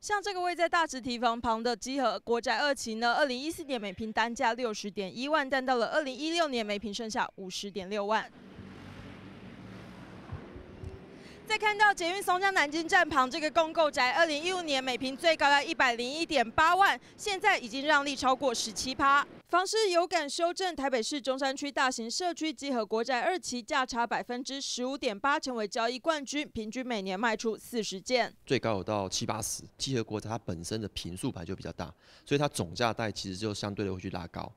像这个位在大直堤房旁的集合国宅二期呢，二零一四年每平单价六十点一万，但到了二零一六年每平剩下五十点六万。再看到捷运松江南京站旁这个公购宅，二零一五年每平最高要一百零一点八万，现在已经让利超过十七趴。房市有感修正，台北市中山区大型社区集合国宅二期价差百分之十五点八，成为交易冠军，平均每年卖出四十件，最高有到七八十。集合国宅它本身的平数牌就比较大，所以它总价带其实就相对的会去拉高。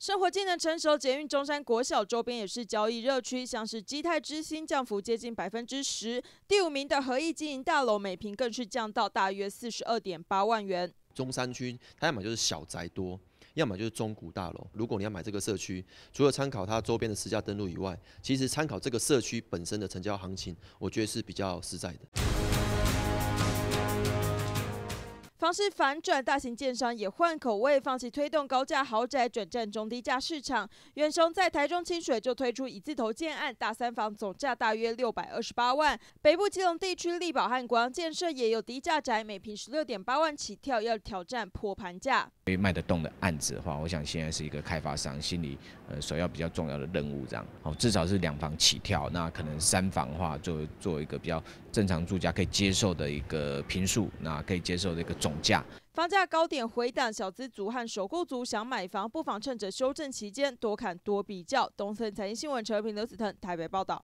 生活技能成熟，捷运中山国小周边也是交易热区，像是基泰之星降幅接近百分之十，第五名的合益经营大楼，每平更是降到大约四十二点八万元。中山区，它要么就是小宅多，要么就是中古大楼。如果你要买这个社区，除了参考它周边的市价登录以外，其实参考这个社区本身的成交行情，我觉得是比较实在的。房市反转，大型建商也换口味，放弃推动高价豪宅，转战中低价市场。远雄在台中清水就推出一字头建案，大三房总价大约六百二十八万。北部基隆地区力宝和国阳建设也有低价宅，每平十六点八万起跳，要挑战破盘价。所以卖得动的案子的话，我想现在是一个开发商心里呃首要比较重要的任务，这样，哦，至少是两房起跳，那可能三房的话，作做一个比较正常住家可以接受的一个平数，那可以接受的一个总。房价高点回档，小资族和首购族想买房，不妨趁着修正期间多看多比较。东森财经新闻陈怡刘子腾台北报道。